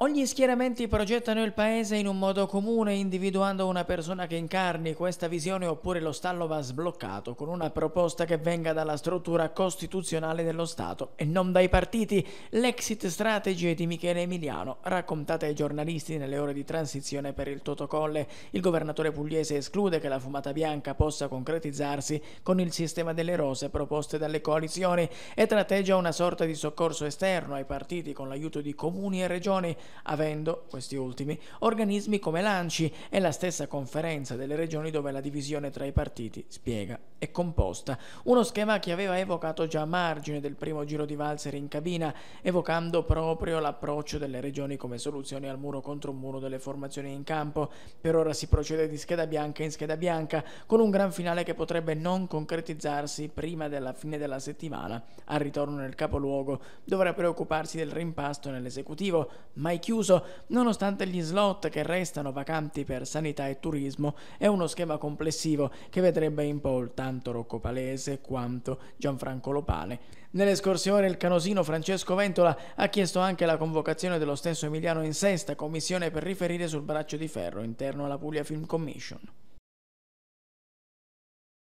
Ogni schieramento progettano il paese in un modo comune, individuando una persona che incarni questa visione oppure lo stallo va sbloccato con una proposta che venga dalla struttura costituzionale dello Stato e non dai partiti. L'exit strategy di Michele Emiliano, raccontata ai giornalisti nelle ore di transizione per il Totocolle. Il governatore pugliese esclude che la fumata bianca possa concretizzarsi con il sistema delle rose proposte dalle coalizioni e tratteggia una sorta di soccorso esterno ai partiti con l'aiuto di comuni e regioni avendo, questi ultimi, organismi come l'ANCI e la stessa conferenza delle regioni dove la divisione tra i partiti, spiega, è composta. Uno schema che aveva evocato già a margine del primo giro di valzer in cabina, evocando proprio l'approccio delle regioni come soluzione al muro contro un muro delle formazioni in campo. Per ora si procede di scheda bianca in scheda bianca, con un gran finale che potrebbe non concretizzarsi prima della fine della settimana. Al ritorno nel capoluogo dovrà preoccuparsi del rimpasto nell'esecutivo, ma i chiuso nonostante gli slot che restano vacanti per sanità e turismo è uno schema complessivo che vedrebbe in pole tanto Rocco Palese quanto Gianfranco Lopane. Nelle scorse ore il canosino Francesco Ventola ha chiesto anche la convocazione dello stesso Emiliano in sesta commissione per riferire sul braccio di ferro interno alla Puglia Film Commission.